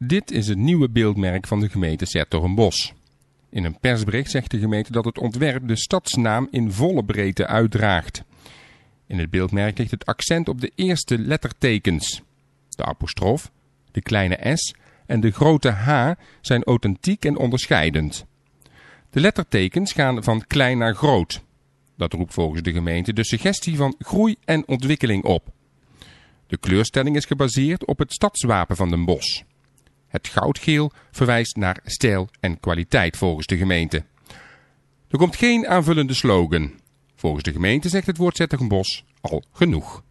Dit is het nieuwe beeldmerk van de gemeente Zetterenbos. In een persbericht zegt de gemeente dat het ontwerp de stadsnaam in volle breedte uitdraagt. In het beeldmerk ligt het accent op de eerste lettertekens. De apostrof, de kleine s en de grote h zijn authentiek en onderscheidend. De lettertekens gaan van klein naar groot. Dat roept volgens de gemeente de suggestie van groei en ontwikkeling op. De kleurstelling is gebaseerd op het stadswapen van Den Bosch. Het goudgeel verwijst naar stijl en kwaliteit volgens de gemeente. Er komt geen aanvullende slogan. Volgens de gemeente zegt het woord bos al genoeg.